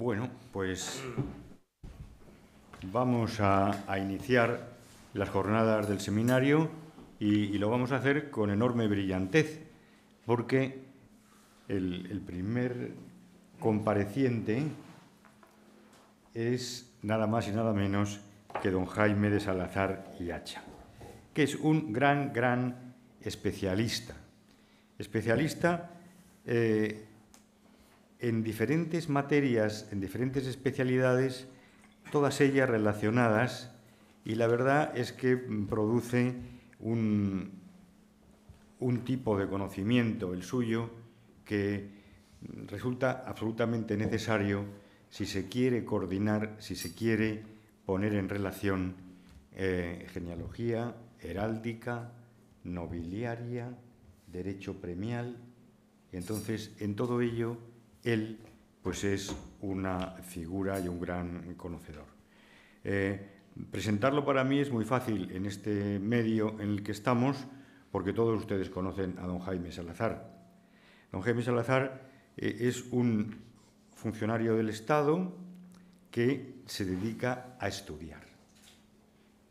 Bueno, pues vamos a, iniciar las jornadas del seminario y, lo vamos a hacer con enorme brillantez, porque el, primer compareciente es nada más y nada menos que don Jaime de Salazar y Hacha, que es un gran, gran especialista. Especialista eh, en diferentes materias, en diferentes especialidades, todas ellas relacionadas, y la verdad es que produce un, un tipo de conocimiento, el suyo, que resulta absolutamente necesario si se quiere coordinar, si se quiere poner en relación eh, genealogía, heráldica, nobiliaria, derecho premial. Entonces, en todo ello él pues es una figura y un gran conocedor. Eh, presentarlo para mí es muy fácil en este medio en el que estamos, porque todos ustedes conocen a don Jaime Salazar. Don Jaime Salazar eh, es un funcionario del Estado que se dedica a estudiar,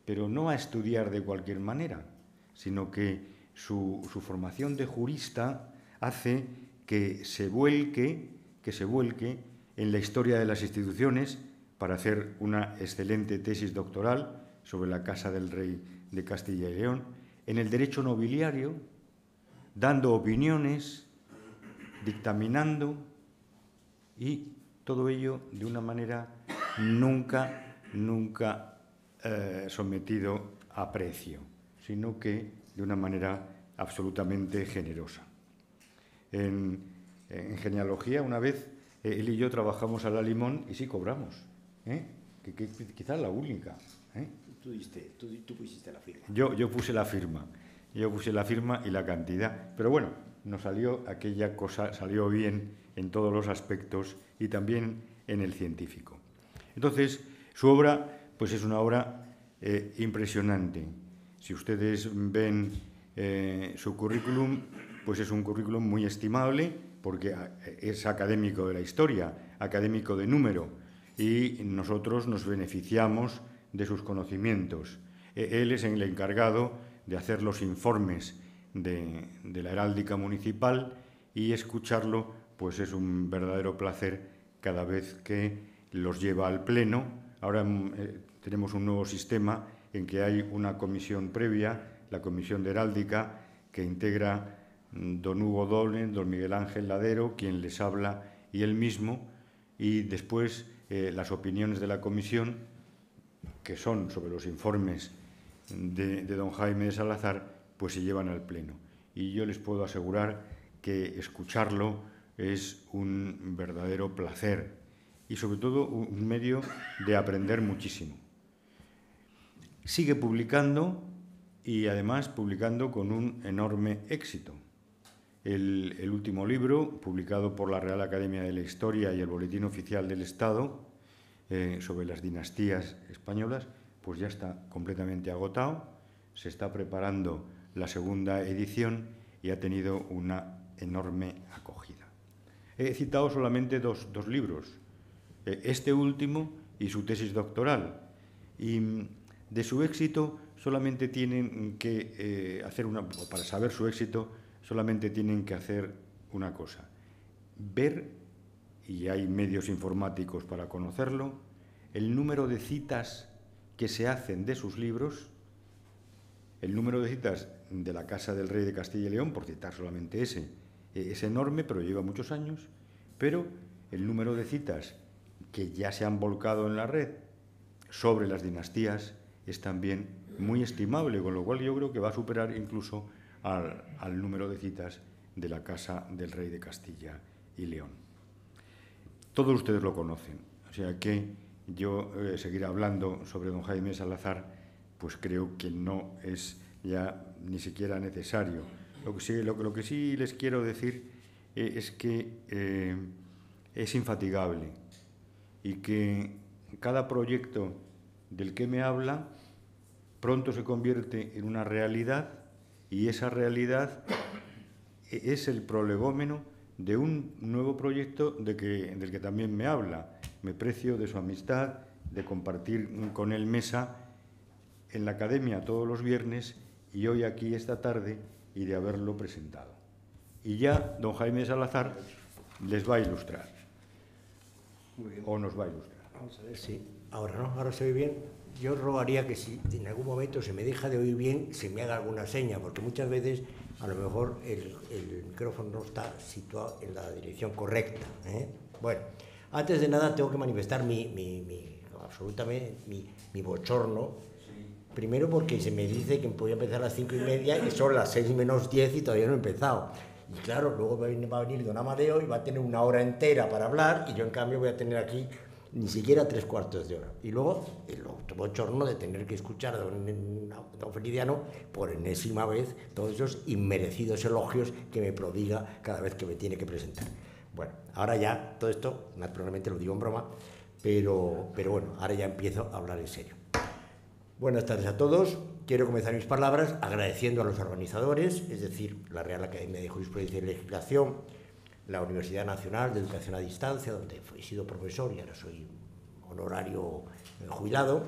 pero no a estudiar de cualquier manera, sino que su formación de jurista hace que se vuelque que se vuelque en la historia de las instituciones para hacer una excelente tesis doctoral sobre la Casa del Rey de Castilla y León, en el derecho nobiliario, dando opiniones, dictaminando y todo ello de una manera nunca, nunca eh, sometido a precio, sino que de una manera absolutamente generosa. En, eh, en genealogía una vez eh, él y yo trabajamos a la limón y sí cobramos. ¿eh? Que, quizás la única. Tú, pusiste la firma. Yo, yo puse la firma. Yo puse la firma y la cantidad. Pero bueno, nos salió aquella cosa, salió bien en todos los aspectos y también en el científico. Entonces, su obra, pues es una obra impresionante. Si ustedes ven su currículum, pues es un currículum muy estimable porque ah, es académico de la historia, académico de número, y nosotros nos beneficiamos de sus conocimientos. E-, él es el encargado de hacer los informes de, la heráldica municipal y escucharlo, pues es un verdadero placer cada vez que los lleva al Pleno. Ahora mm, eh, tenemos un nuevo sistema en que hay una comisión previa, la Comisión de Heráldica, que integra don Hugo Doble, don Miguel Ángel Ladero, quien les habla y él mismo, y después eh, las opiniones de la comisión, que son sobre los informes de don Jaime de Salazar, pues se llevan al Pleno. Y yo les puedo asegurar que escucharlo es un verdadero placer y sobre todo un medio de aprender muchísimo. Sigue publicando y además publicando con un enorme éxito el, último libro, publicado por la Real Academia de la Historia y el Boletín Oficial del Estado, eh, sobre las dinastías españolas, pues ya está completamente agotado. Se está preparando la segunda edición y ha tenido una enorme acogida. He citado solamente dos, libros, eh, este último y su tesis doctoral. Y mm, de su éxito solamente tienen que eh, hacer una, para saber su éxito, solamente tienen que hacer una cosa, ver, y hay medios informáticos para conocerlo, el número de citas que se hacen de sus libros, el número de citas de la Casa del Rey de Castilla y León, por citar solamente ese, e-, es enorme, pero lleva muchos años, pero el número de citas que ya se han volcado en la red sobre las dinastías es también muy estimable, con lo cual yo creo que va a superar incluso al, número de citas de la Casa del Rey de Castilla y León. Todos ustedes lo conocen, o sea que yo eh, seguir hablando sobre don Jaime Salazar, pues creo que no es ya ni siquiera necesario. Lo que sí, les quiero decir eh, es que eh, es infatigable y que cada proyecto del que me habla pronto se convierte en una realidad y esa realidad es el prolegómeno de un nuevo proyecto del que también me habla. Me precio de su amistad, de compartir con él mesa en la academia todos los viernes y hoy aquí esta tarde y de haberlo presentado. Y ya don Jaime Salazar les va a ilustrar. O nos va a ilustrar. Vamos a ver si ahora ahora se ve bien yo rogaría que si en algún momento se me deja de oír bien, se me haga alguna seña, porque muchas veces a lo mejor el, micrófono no está situado en la dirección correcta. ¿eh? Bueno, antes de nada tengo que manifestar mi, absolutamente mi, bochorno. Primero porque se me dice que podía empezar a las cinco y media y son las seis menos diez y todavía no he empezado. Y claro, luego va a venir don Amadeo y va a tener una hora entera para hablar y yo en cambio voy a tener aquí ni siquiera tres cuartos de hora. Y luego el bochorno de tener que escuchar a don, Felidiano por enésima vez todos esos inmerecidos elogios que me prodiga cada vez que me tiene que presentar. Bueno, ahora ya todo esto, naturalmente lo digo en broma, pero, pero bueno, ahora ya empiezo a hablar en serio. Buenas tardes a todos. Quiero comenzar mis palabras agradeciendo a los organizadores, es decir, la Real Academia de Jurisprudencia y Legislación, la Universidad Nacional de Educación a Distancia, donde he sido profesor y ahora soy honorario eh, jubilado,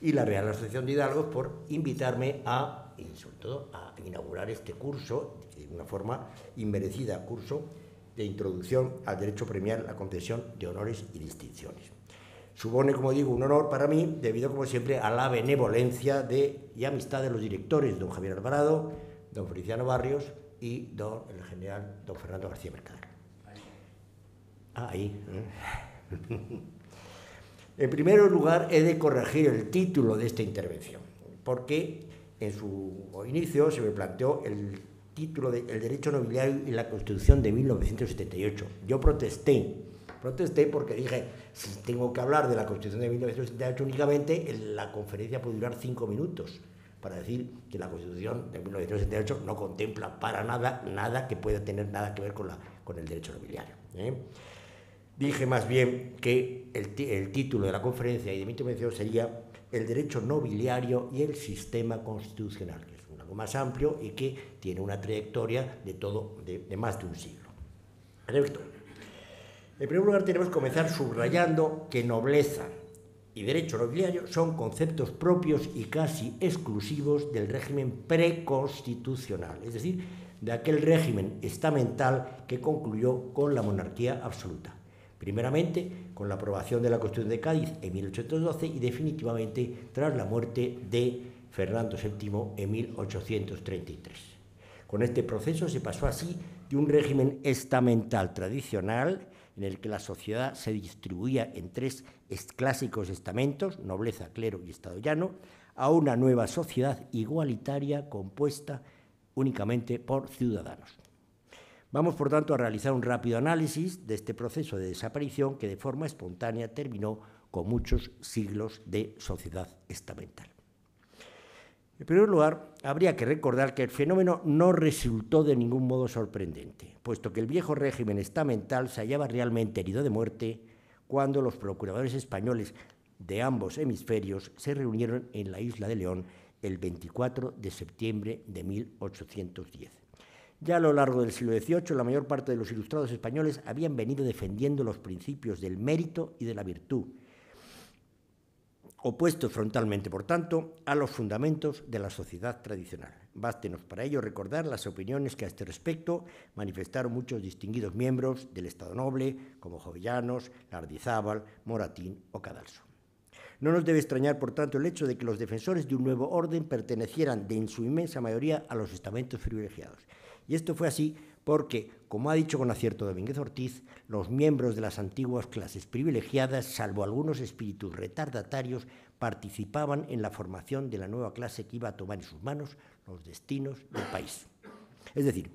y la Real Asociación de Hidalgos por invitarme a, y sobre todo, a inaugurar este curso, de una forma inmerecida, curso de introducción al derecho premiar la concesión de honores y distinciones. Supone, como digo, un honor para mí, debido, como siempre, a la benevolencia de, y amistad de los directores, don Javier Alvarado, don Feliciano Barrios y don, el general don Fernando García Mercado. Ahí. en primer lugar, he de corregir el título de esta intervención, porque en su inicio se me planteó el título del Derecho Nobiliario y la Constitución de 1978. Yo protesté, protesté porque dije, si tengo que hablar de la Constitución de 1978 únicamente, la conferencia puede durar cinco minutos para decir que la Constitución de 1978 no contempla para nada nada que pueda tener nada que ver con, con el derecho nobiliario. ¿eh? Dije más bien que el, título de la conferencia y de mi intervención sería el derecho nobiliario y el sistema constitucional, que es algo más amplio y que tiene una trayectoria de, todo, de más de un siglo. En primer lugar, tenemos que comenzar subrayando que nobleza y derecho nobiliario son conceptos propios y casi exclusivos del régimen preconstitucional, es decir, de aquel régimen estamental que concluyó con la monarquía absoluta primeramente con la aprobación de la Constitución de Cádiz en 1812 y definitivamente tras la muerte de Fernando VII en 1833. Con este proceso se pasó así de un régimen estamental tradicional en el que la sociedad se distribuía en tres clásicos estamentos, nobleza, clero y estado llano, a una nueva sociedad igualitaria compuesta únicamente por ciudadanos. Vamos, por tanto, a realizar un rápido análisis de este proceso de desaparición que de forma espontánea terminó con muchos siglos de sociedad estamental. En primer lugar, habría que recordar que el fenómeno no resultó de ningún modo sorprendente, puesto que el viejo régimen estamental se hallaba realmente herido de muerte cuando los procuradores españoles de ambos hemisferios se reunieron en la isla de León el 24 de septiembre de 1810. Ya a lo largo del siglo XVIII, la mayor parte de los ilustrados españoles habían venido defendiendo los principios del mérito y de la virtud, opuestos frontalmente, por tanto, a los fundamentos de la sociedad tradicional. Bástenos para ello recordar las opiniones que a este respecto manifestaron muchos distinguidos miembros del Estado Noble, como Jovellanos, Lardizábal, Moratín o Cadalso. No nos debe extrañar, por tanto, el hecho de que los defensores de un nuevo orden pertenecieran de, en su inmensa mayoría a los estamentos privilegiados. Y esto fue así porque, como ha dicho con acierto Domínguez Ortiz, los miembros de las antiguas clases privilegiadas, salvo algunos espíritus retardatarios, participaban en la formación de la nueva clase que iba a tomar en sus manos los destinos del país. Es decir,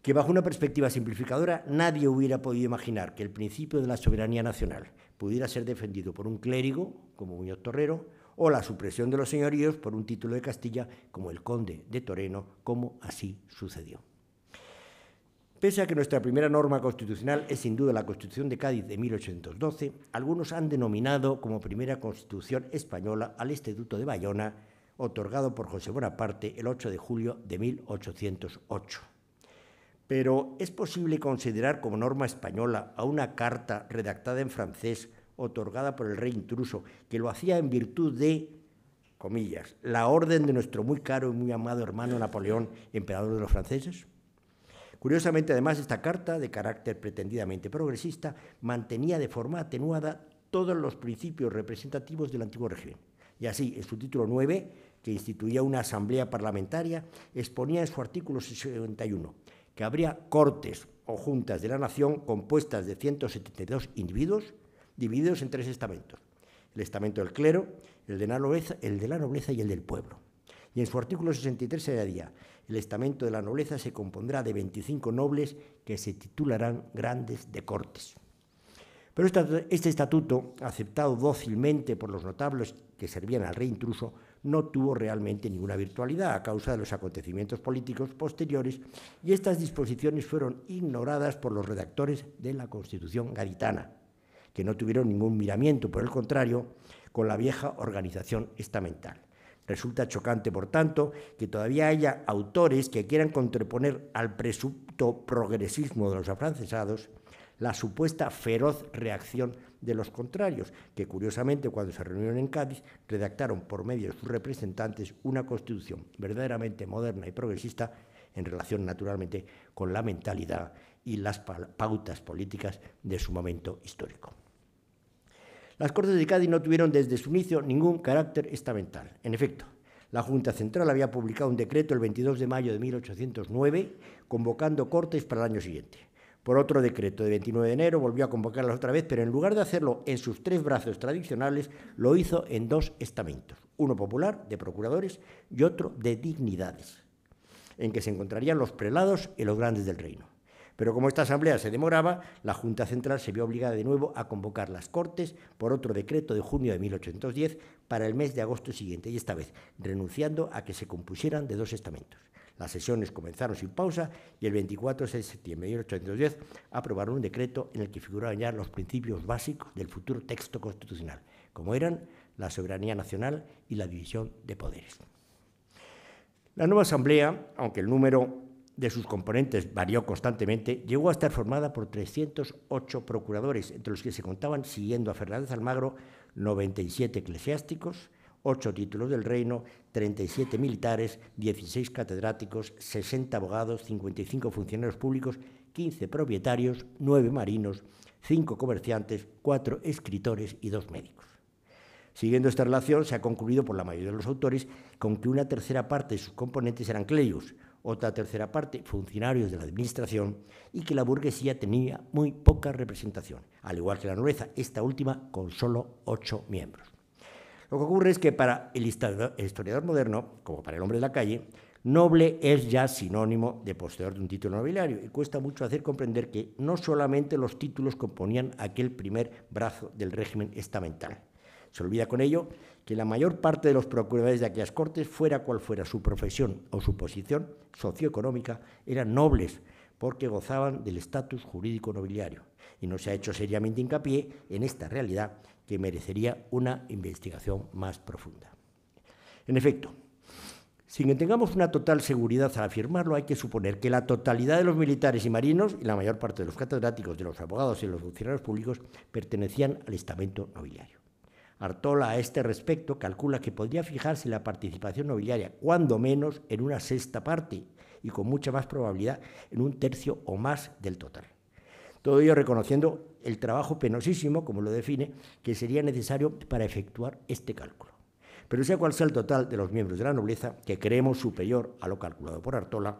que bajo una perspectiva simplificadora nadie hubiera podido imaginar que el principio de la soberanía nacional pudiera ser defendido por un clérigo como Muñoz Torrero o la supresión de los señoríos por un título de Castilla como el conde de Toreno, como así sucedió. Pese a que nuestra primera norma constitucional es sin duda la Constitución de Cádiz de 1812, algunos han denominado como primera constitución española al Estatuto de Bayona, otorgado por José Bonaparte el 8 de julio de 1808. Pero ¿es posible considerar como norma española a una carta redactada en francés otorgada por el rey intruso, que lo hacía en virtud de, comillas, la orden de nuestro muy caro y muy amado hermano Napoleón, emperador de los franceses? Curiosamente, además, esta carta, de carácter pretendidamente progresista, mantenía de forma atenuada todos los principios representativos del antiguo régimen. Y así, en su título 9, que instituía una asamblea parlamentaria, exponía en su artículo 61 que habría cortes o juntas de la nación compuestas de 172 individuos divididos en tres estamentos, el estamento del clero, el de la nobleza, el de la nobleza y el del pueblo. Y en su artículo 63 se añadía, el estamento de la nobleza se compondrá de 25 nobles que se titularán grandes de cortes. Pero este estatuto, aceptado dócilmente por los notables que servían al rey intruso, no tuvo realmente ninguna virtualidad a causa de los acontecimientos políticos posteriores y estas disposiciones fueron ignoradas por los redactores de la Constitución gaditana que no tuvieron ningún miramiento, por el contrario, con la vieja organización estamental. Resulta chocante, por tanto, que todavía haya autores que quieran contraponer al presunto progresismo de los afrancesados la supuesta feroz reacción de los contrarios, que curiosamente cuando se reunieron en Cádiz redactaron por medio de sus representantes una constitución verdaderamente moderna y progresista en relación naturalmente con la mentalidad y las pautas políticas de su momento histórico. Las Cortes de Cádiz no tuvieron desde su inicio ningún carácter estamental. En efecto, la Junta Central había publicado un decreto el 22 de mayo de 1809 convocando Cortes para el año siguiente. Por otro decreto de 29 de enero volvió a convocarlas otra vez, pero en lugar de hacerlo en sus tres brazos tradicionales, lo hizo en dos estamentos, uno popular de procuradores y otro de dignidades, en que se encontrarían los prelados y los grandes del reino. Pero como esta asamblea se demoraba, la Junta Central se vio obligada de nuevo a convocar las Cortes por otro decreto de junio de 1810 para el mes de agosto siguiente, y esta vez renunciando a que se compusieran de dos estamentos. Las sesiones comenzaron sin pausa y el 24 de septiembre de 1810 aprobaron un decreto en el que figuraban ya los principios básicos del futuro texto constitucional, como eran la soberanía nacional y la división de poderes. La nueva Asamblea, aunque el número de sus componentes varió constantemente, llegó a estar formada por 308 procuradores, entre los que se contaban, siguiendo a Fernández Almagro, 97 eclesiásticos, 8 títulos del reino, 37 militares, 16 catedráticos, 60 abogados, 55 funcionarios públicos, 15 propietarios, 9 marinos, 5 comerciantes, 4 escritores y 2 médicos. Siguiendo esta relación, se ha concluido por la mayoría de los autores con que una tercera parte de sus componentes eran clérigos, otra tercera parte funcionarios de la administración y que la burguesía tenía muy poca representación, al igual que la nobleza, esta última con solo ocho miembros. Lo que ocurre es que para el historiador moderno, como para el hombre de la calle, noble es ya sinónimo de poseedor de un título nobiliario y cuesta mucho hacer comprender que no solamente los títulos componían aquel primer brazo del régimen estamental, se olvida con ello que la mayor parte de los procuradores de aquellas cortes, fuera cual fuera su profesión o su posición socioeconómica, eran nobles porque gozaban del estatus jurídico nobiliario. Y no se ha hecho seriamente hincapié en esta realidad que merecería una investigación más profunda. En efecto, sin que tengamos una total seguridad al afirmarlo, hay que suponer que la totalidad de los militares y marinos y la mayor parte de los catedráticos, de los abogados y los funcionarios públicos pertenecían al estamento nobiliario. Artola a este respecto calcula que podría fijarse la participación nobiliaria cuando menos en una sexta parte y con mucha más probabilidad en un tercio o más del total. Todo ello reconociendo el trabajo penosísimo, como lo define, que sería necesario para efectuar este cálculo. Pero sea cual sea el total de los miembros de la nobleza, que creemos superior a lo calculado por Artola,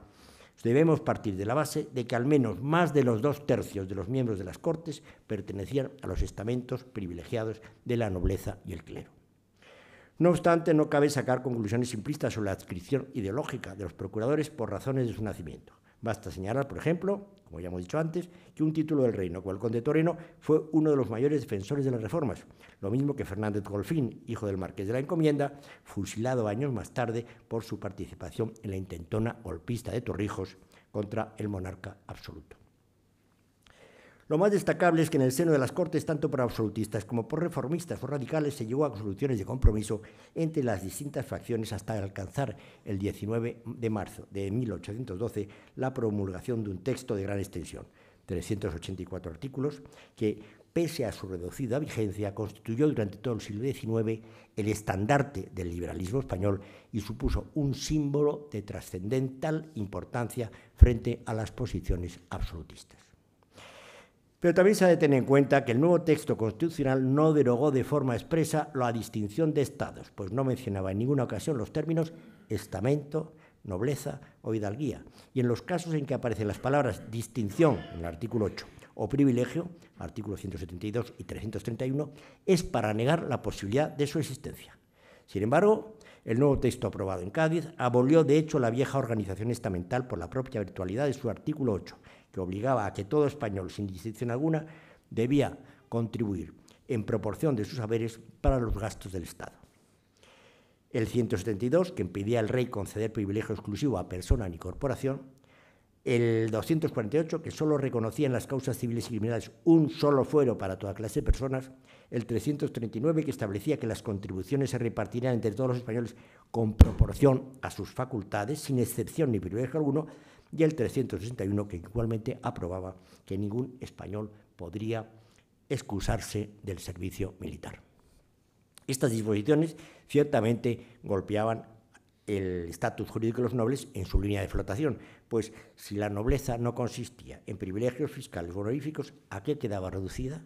Debemos partir de la base de que al menos más de los dos tercios de los miembros de las Cortes pertenecían a los estamentos privilegiados de la nobleza y el clero. No obstante, no cabe sacar conclusiones simplistas sobre la adscripción ideológica de los procuradores por razones de su nacimiento. Basta señalar, por ejemplo, como ya hemos dicho antes, que un título del reino, como el conde torreno fue uno de los mayores defensores de las reformas, lo mismo que Fernández Golfín, hijo del marqués de la Encomienda, fusilado años más tarde por su participación en la intentona golpista de Torrijos contra el monarca absoluto. Lo más destacable es que en el seno de las Cortes, tanto por absolutistas como por reformistas o radicales, se llegó a soluciones de compromiso entre las distintas facciones hasta alcanzar el 19 de marzo de 1812 la promulgación de un texto de gran extensión, 384 artículos, que, pese a su reducida vigencia, constituyó durante todo el siglo XIX el estandarte del liberalismo español y supuso un símbolo de trascendental importancia frente a las posiciones absolutistas. Pero también se ha de tener en cuenta que el nuevo texto constitucional no derogó de forma expresa la distinción de estados, pues no mencionaba en ninguna ocasión los términos estamento, nobleza o hidalguía. Y en los casos en que aparecen las palabras distinción en el artículo 8 o privilegio, artículos 172 y 331, es para negar la posibilidad de su existencia. Sin embargo, el nuevo texto aprobado en Cádiz abolió de hecho la vieja organización estamental por la propia virtualidad de su artículo 8 que obligaba a que todo español, sin distinción alguna, debía contribuir en proporción de sus haberes para los gastos del Estado. El 172, que impedía al rey conceder privilegio exclusivo a persona ni corporación. El 248, que solo reconocía en las causas civiles y criminales un solo fuero para toda clase de personas. El 339, que establecía que las contribuciones se repartirían entre todos los españoles con proporción a sus facultades, sin excepción ni privilegio alguno y el 361 que igualmente aprobaba que ningún español podría excusarse del servicio militar. Estas disposiciones ciertamente golpeaban el estatus jurídico de los nobles en su línea de flotación, pues si la nobleza no consistía en privilegios fiscales honoríficos, ¿a qué quedaba reducida?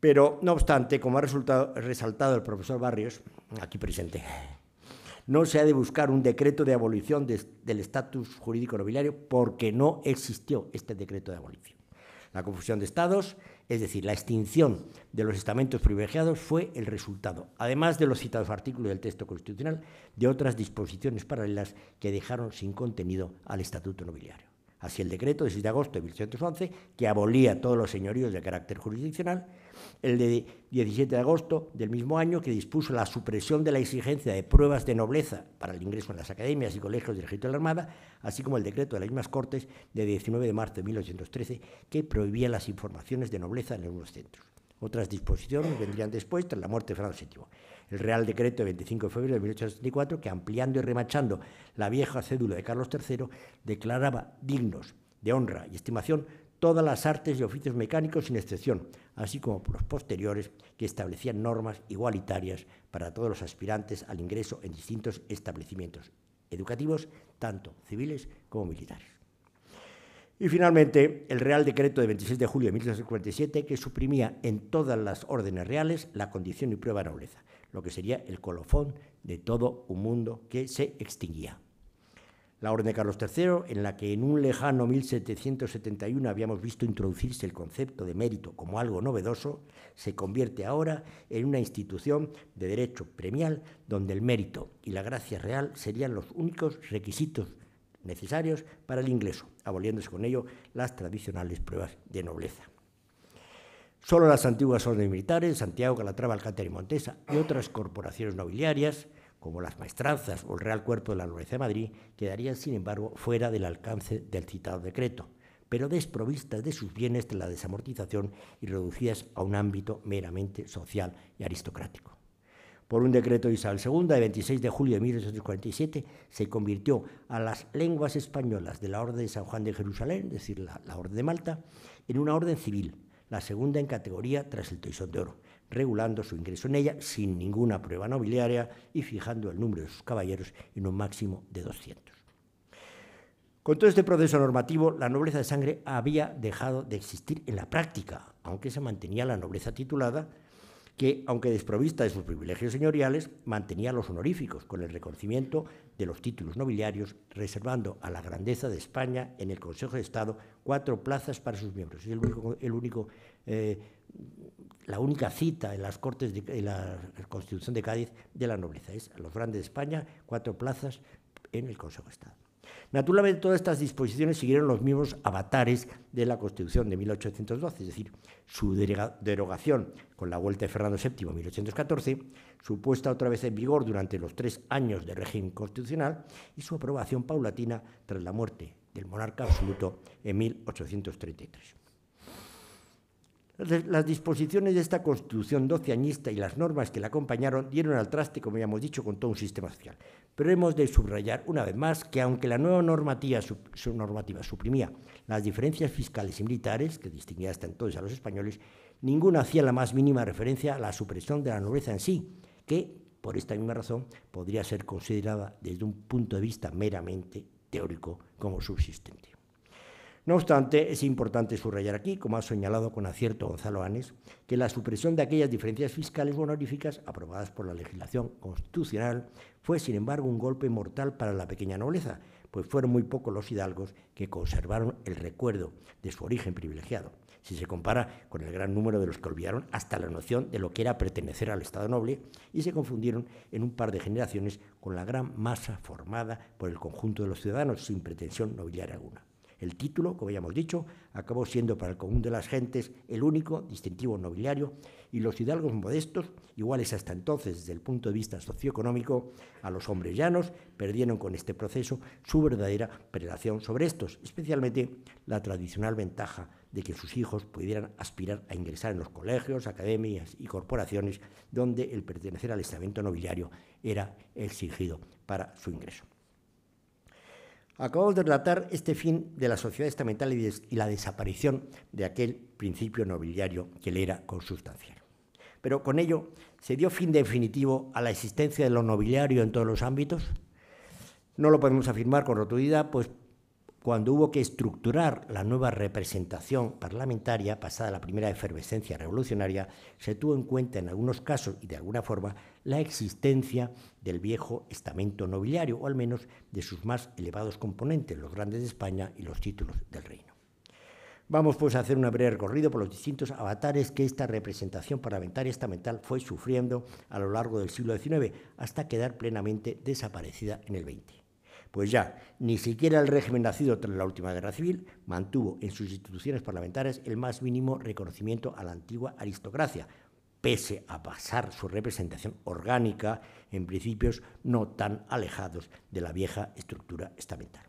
Pero, no obstante, como ha resaltado el profesor Barrios, aquí presente, no se ha de buscar un decreto de abolición del estatus jurídico nobiliario porque no existió este decreto de abolición. La confusión de estados, es decir, la extinción de los estamentos privilegiados, fue el resultado, además de los citados artículos del texto constitucional, de otras disposiciones paralelas que dejaron sin contenido al estatuto nobiliario. Así el decreto de 6 de agosto de 1811, que abolía todos los señoríos de carácter jurisdiccional, el de 17 de agosto del mismo año, que dispuso la supresión de la exigencia de pruebas de nobleza para el ingreso en las academias y colegios del Ejército de la Armada, así como el decreto de las mismas Cortes de 19 de marzo de 1813, que prohibía las informaciones de nobleza en algunos centros. Otras disposiciones vendrían después, tras la muerte de Franz VII. El Real Decreto de 25 de febrero de 1864 que ampliando y remachando la vieja cédula de Carlos III, declaraba dignos de honra y estimación todas las artes y oficios mecánicos sin excepción, así como por los posteriores que establecían normas igualitarias para todos los aspirantes al ingreso en distintos establecimientos educativos, tanto civiles como militares. Y finalmente, el Real Decreto de 26 de julio de 1847 que suprimía en todas las órdenes reales la condición y prueba de nobleza, lo que sería el colofón de todo un mundo que se extinguía la Orden de Carlos III, en la que en un lejano 1771 habíamos visto introducirse el concepto de mérito como algo novedoso, se convierte ahora en una institución de derecho premial donde el mérito y la gracia real serían los únicos requisitos necesarios para el ingreso, aboliéndose con ello las tradicionales pruebas de nobleza. Solo las antiguas órdenes militares, Santiago, Calatrava, Alcáter y Montesa y otras corporaciones nobiliarias como las maestranzas o el Real Cuerpo de la Nobleza de Madrid, quedarían, sin embargo, fuera del alcance del citado decreto, pero desprovistas de sus bienes de la desamortización y reducidas a un ámbito meramente social y aristocrático. Por un decreto de Isabel II, de 26 de julio de 1847, se convirtió a las lenguas españolas de la Orden de San Juan de Jerusalén, es decir, la Orden de Malta, en una orden civil, la segunda en categoría tras el Toisón de Oro, regulando su ingreso en ella sin ninguna prueba nobiliaria y fijando el número de sus caballeros en un máximo de 200. Con todo este proceso normativo, la nobleza de sangre había dejado de existir en la práctica, aunque se mantenía la nobleza titulada que, aunque desprovista de sus privilegios señoriales, mantenía los honoríficos con el reconocimiento de los títulos nobiliarios, reservando a la grandeza de España en el Consejo de Estado cuatro plazas para sus miembros. Es el único, eh, la única cita en las Cortes, de, en la Constitución de Cádiz de la nobleza. Es a los grandes de España cuatro plazas en el Consejo de Estado. Naturalmente todas estas disposiciones siguieron los mismos avatares de la Constitución de 1812, es decir, su derogación con la vuelta de Fernando VII en 1814, su puesta otra vez en vigor durante los tres años de régimen constitucional y su aprobación paulatina tras la muerte del monarca absoluto en 1833. Las disposiciones de esta Constitución doceañista y las normas que la acompañaron dieron al traste, como ya hemos dicho, con todo un sistema social. Pero hemos de subrayar una vez más que aunque la nueva normativa, suprimía las diferencias fiscales y militares que distinguía hasta entonces a los españoles, ninguna hacía la más mínima referencia a la supresión de la nobleza en sí, que, por esta misma razón, podría ser considerada desde un punto de vista meramente teórico como subsistente. No obstante, es importante subrayar aquí, como ha señalado con acierto Gonzalo Anes, que la supresión de aquellas diferencias fiscales honoríficas aprobadas por la legislación constitucional fue, sin embargo, un golpe mortal para la pequeña nobleza, pues fueron muy pocos los hidalgos que conservaron el recuerdo de su origen privilegiado, si se compara con el gran número de los que olvidaron hasta la noción de lo que era pertenecer al Estado noble y se confundieron en un par de generaciones con la gran masa formada por el conjunto de los ciudadanos sin pretensión nobiliaria alguna. El título, como ya hemos dicho, acabó siendo para el común de las gentes el único distintivo nobiliario y los hidalgos modestos, iguales hasta entonces desde el punto de vista socioeconómico a los hombres llanos, perdieron con este proceso su verdadera prelación sobre estos, especialmente la tradicional ventaja de que sus hijos pudieran aspirar a ingresar en los colegios, academias y corporaciones donde el pertenecer al estamento nobiliario era exigido para su ingreso. Acabamos de relatar este fin de la sociedad estamental y, la desaparición de aquel principio nobiliario que le era consustancial. Pero con ello, ¿se dio fin definitivo a la existencia de lo nobiliario en todos los ámbitos? No lo podemos afirmar con rotundidad, pues cuando hubo que estructurar la nueva representación parlamentaria, pasada la primera efervescencia revolucionaria, se tuvo en cuenta en algunos casos y de alguna forma la existencia del viejo estamento nobiliario, o al menos de sus más elevados componentes, los grandes de España y los títulos del reino. Vamos pues a hacer un breve recorrido por los distintos avatares que esta representación parlamentaria estamental fue sufriendo a lo largo del siglo XIX, hasta quedar plenamente desaparecida en el XX. Pues ya, ni siquiera el régimen nacido tras la última guerra civil mantuvo en sus instituciones parlamentarias el más mínimo reconocimiento a la antigua aristocracia, pese a basar su representación orgánica en principios no tan alejados de la vieja estructura estamental.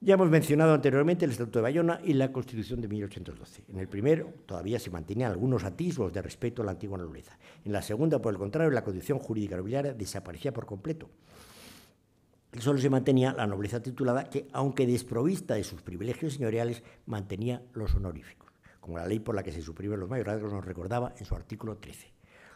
Ya hemos mencionado anteriormente el Estatuto de Bayona y la Constitución de 1812. En el primero todavía se mantenían algunos atisbos de respeto a la antigua nobleza. En la segunda, por el contrario, la condición jurídica nobiliaria desaparecía por completo solo se mantenía la nobleza titulada, que, aunque desprovista de sus privilegios señoriales, mantenía los honoríficos, como la ley por la que se suprimen los mayorazgos nos recordaba en su artículo 13.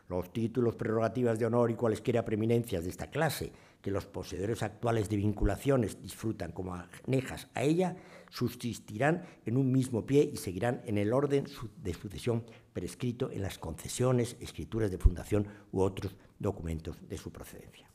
Los títulos, prerrogativas de honor y cualesquiera preeminencias de esta clase que los poseedores actuales de vinculaciones disfrutan como anejas a ella, subsistirán en un mismo pie y seguirán en el orden de sucesión prescrito en las concesiones, escrituras de fundación u otros documentos de su procedencia.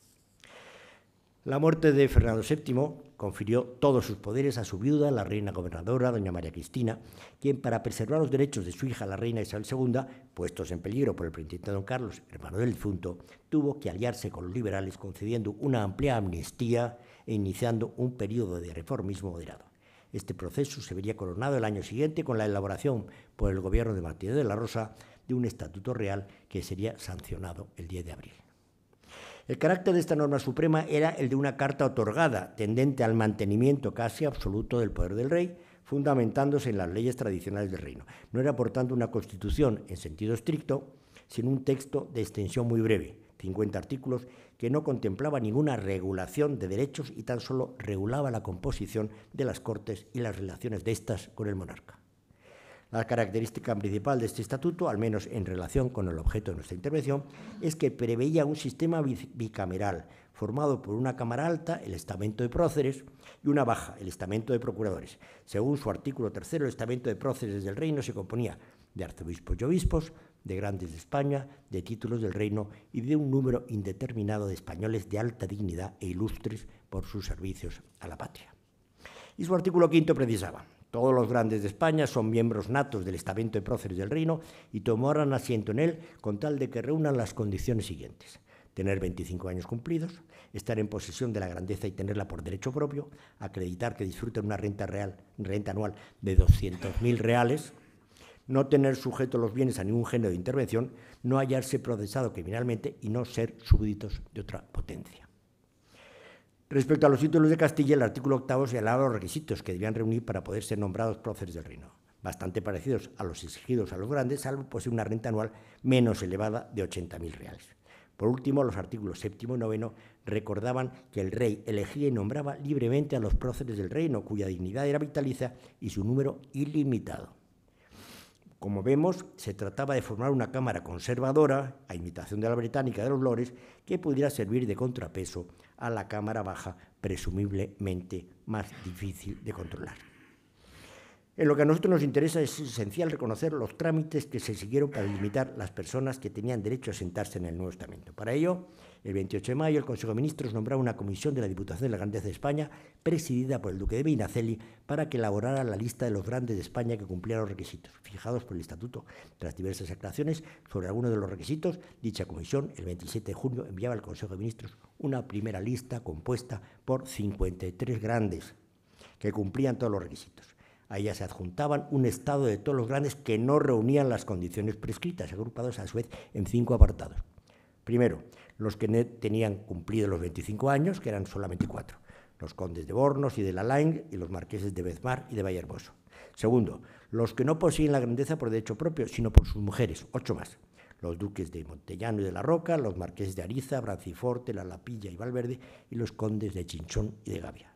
La muerte de Fernando VII confirió todos sus poderes a su viuda, la reina gobernadora, doña María Cristina, quien para preservar los derechos de su hija, la reina Isabel II, puestos en peligro por el príncipe don Carlos, hermano del difunto, tuvo que aliarse con los liberales concediendo una amplia amnistía e iniciando un periodo de reformismo moderado. Este proceso se vería coronado el año siguiente con la elaboración por el gobierno de Martínez de la Rosa de un estatuto real que sería sancionado el 10 de abril. El carácter de esta norma suprema era el de una carta otorgada, tendente al mantenimiento casi absoluto del poder del rey, fundamentándose en las leyes tradicionales del reino. No era, por tanto, una constitución en sentido estricto, sino un texto de extensión muy breve, 50 artículos, que no contemplaba ninguna regulación de derechos y tan solo regulaba la composición de las cortes y las relaciones de estas con el monarca. La característica principal de este estatuto, al menos en relación con el objeto de nuestra intervención, es que preveía un sistema bicameral formado por una Cámara Alta, el Estamento de Próceres, y una Baja, el Estamento de Procuradores. Según su artículo tercero, el Estamento de Próceres del Reino se componía de arzobispos y obispos, de grandes de España, de títulos del reino y de un número indeterminado de españoles de alta dignidad e ilustres por sus servicios a la patria. Y su artículo quinto precisaba, todos los grandes de España son miembros natos del estamento de próceres del reino y tomarán asiento en él con tal de que reúnan las condiciones siguientes. Tener 25 años cumplidos, estar en posesión de la grandeza y tenerla por derecho propio, acreditar que disfruten una renta, real, renta anual de 200.000 reales, no tener sujetos los bienes a ningún género de intervención, no hallarse procesado criminalmente y no ser súbditos de otra potencia. Respecto a los títulos de Castilla, el artículo octavo señalaba los requisitos que debían reunir para poder ser nombrados próceres del reino, bastante parecidos a los exigidos a los grandes, salvo poseer pues, una renta anual menos elevada de 80.000 reales. Por último, los artículos séptimo y noveno recordaban que el rey elegía y nombraba libremente a los próceres del reino, cuya dignidad era vitaliza y su número ilimitado. Como vemos, se trataba de formar una Cámara conservadora, a imitación de la británica de los Lores, que pudiera servir de contrapeso a la Cámara Baja, presumiblemente más difícil de controlar. En lo que a nosotros nos interesa es esencial reconocer los trámites que se siguieron para limitar las personas que tenían derecho a sentarse en el nuevo estamento. Para ello, el 28 de mayo, el Consejo de Ministros nombraba una comisión de la Diputación de la Grandeza de España, presidida por el Duque de Vinacelli, para que elaborara la lista de los grandes de España que cumplían los requisitos fijados por el Estatuto. Tras diversas aclaraciones sobre algunos de los requisitos, dicha comisión, el 27 de junio, enviaba al Consejo de Ministros una primera lista compuesta por 53 grandes que cumplían todos los requisitos. A ella se adjuntaban un estado de todos los grandes que no reunían las condiciones prescritas, agrupados a su vez en cinco apartados. Primero, los que tenían cumplido los 25 años, que eran solamente cuatro, los condes de Bornos y de Lalain, y los marqueses de Bezmar y de Herboso. Segundo, los que no poseían la grandeza por derecho propio, sino por sus mujeres, ocho más, los duques de Montellano y de la Roca, los marqueses de Ariza, Branciforte, La Lapilla y Valverde, y los condes de Chinchón y de Gavia.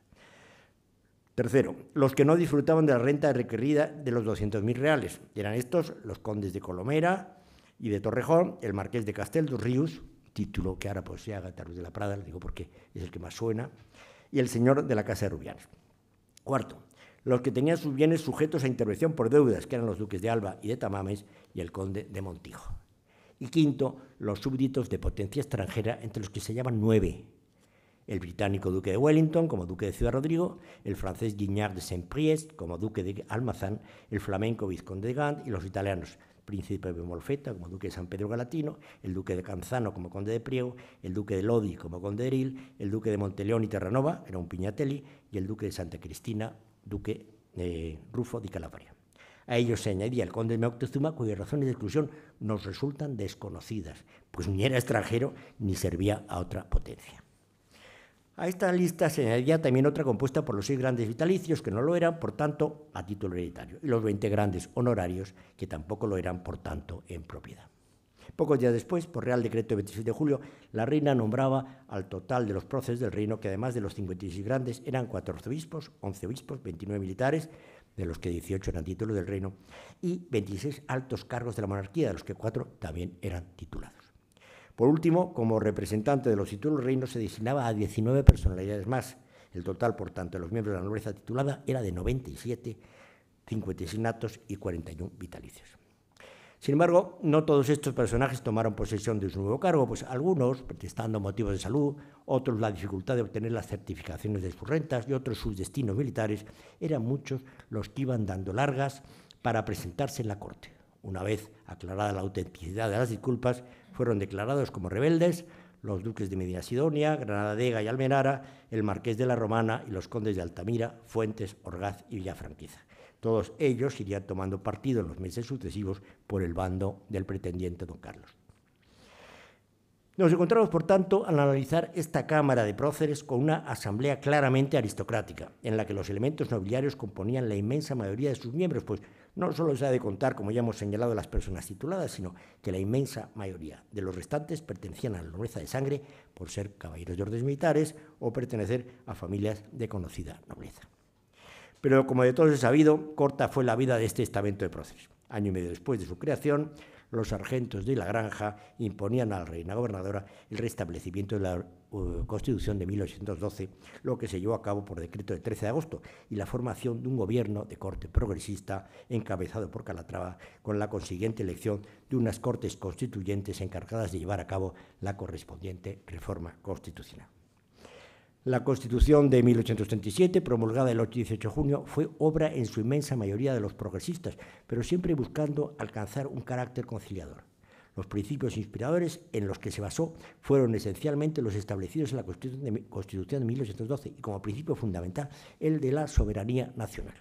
Tercero, los que no disfrutaban de la renta requerida de los 200.000 reales. Eran estos los condes de Colomera y de Torrejón, el marqués de Castel dos Ríos, título que ahora posee pues, Agatha Ruiz de la Prada, le digo porque es el que más suena, y El Señor de la Casa de Rubianes. Cuarto, los que tenían sus bienes sujetos a intervención por deudas, que eran los duques de Alba y de Tamames y el conde de Montijo. Y quinto, los súbditos de potencia extranjera, entre los que se llaman nueve. El británico duque de Wellington como duque de Ciudad Rodrigo, el francés Guignard de Saint-Priest como duque de Almazán, el flamenco vizconde de Gand y los italianos príncipe de como duque de San Pedro Galatino, el duque de Canzano como conde de Priego, el duque de Lodi como conde de Eril, el duque de Monteleón y Terranova, era un Piñatelli, y el duque de Santa Cristina, duque de eh, Rufo de Calabria. A ellos se añadía el conde de cuyas razones de exclusión nos resultan desconocidas, pues ni era extranjero ni servía a otra potencia. A esta lista se añadía también otra compuesta por los seis grandes vitalicios, que no lo eran, por tanto, a título hereditario, y los 20 grandes honorarios, que tampoco lo eran, por tanto, en propiedad. Pocos días después, por Real Decreto de 26 de julio, la reina nombraba al total de los próceres del reino, que además de los 56 grandes eran 14 obispos, 11 obispos, 29 militares, de los que 18 eran títulos del reino, y 26 altos cargos de la monarquía, de los que cuatro también eran titulados. Por último, como representante de los títulos reinos se designaba a 19 personalidades más. El total, por tanto, de los miembros de la nobleza titulada era de 97, 56 natos y 41 vitalicios. Sin embargo, no todos estos personajes tomaron posesión de su nuevo cargo, pues algunos protestando motivos de salud, otros la dificultad de obtener las certificaciones de sus rentas y otros sus destinos militares, eran muchos los que iban dando largas para presentarse en la corte. Una vez aclarada la autenticidad de las disculpas, fueron declarados como rebeldes los duques de Medina Sidonia, Dega y Almenara, el marqués de la Romana y los condes de Altamira, Fuentes, Orgaz y Villafranquiza. Todos ellos irían tomando partido en los meses sucesivos por el bando del pretendiente don Carlos. Nos encontramos, por tanto, al analizar esta Cámara de Próceres con una asamblea claramente aristocrática, en la que los elementos nobiliarios componían la inmensa mayoría de sus miembros, pues no solo se ha de contar, como ya hemos señalado, las personas tituladas, sino que la inmensa mayoría de los restantes pertenecían a la nobleza de sangre por ser caballeros de órdenes militares o pertenecer a familias de conocida nobleza. Pero como de todos es sabido, corta fue la vida de este estamento de proceso. Año y medio después de su creación, los sargentos de la granja imponían a la reina gobernadora el restablecimiento de la eh, Constitución de 1812, lo que se llevó a cabo por decreto de 13 de agosto, y la formación de un gobierno de corte progresista encabezado por Calatrava, con la consiguiente elección de unas cortes constituyentes encargadas de llevar a cabo la correspondiente reforma constitucional. La Constitución de 1837, promulgada el 18 de junio, fue obra en su inmensa mayoría de los progresistas, pero siempre buscando alcanzar un carácter conciliador. Los principios inspiradores en los que se basó fueron esencialmente los establecidos en la Constitución de 1812 y como principio fundamental el de la soberanía nacional.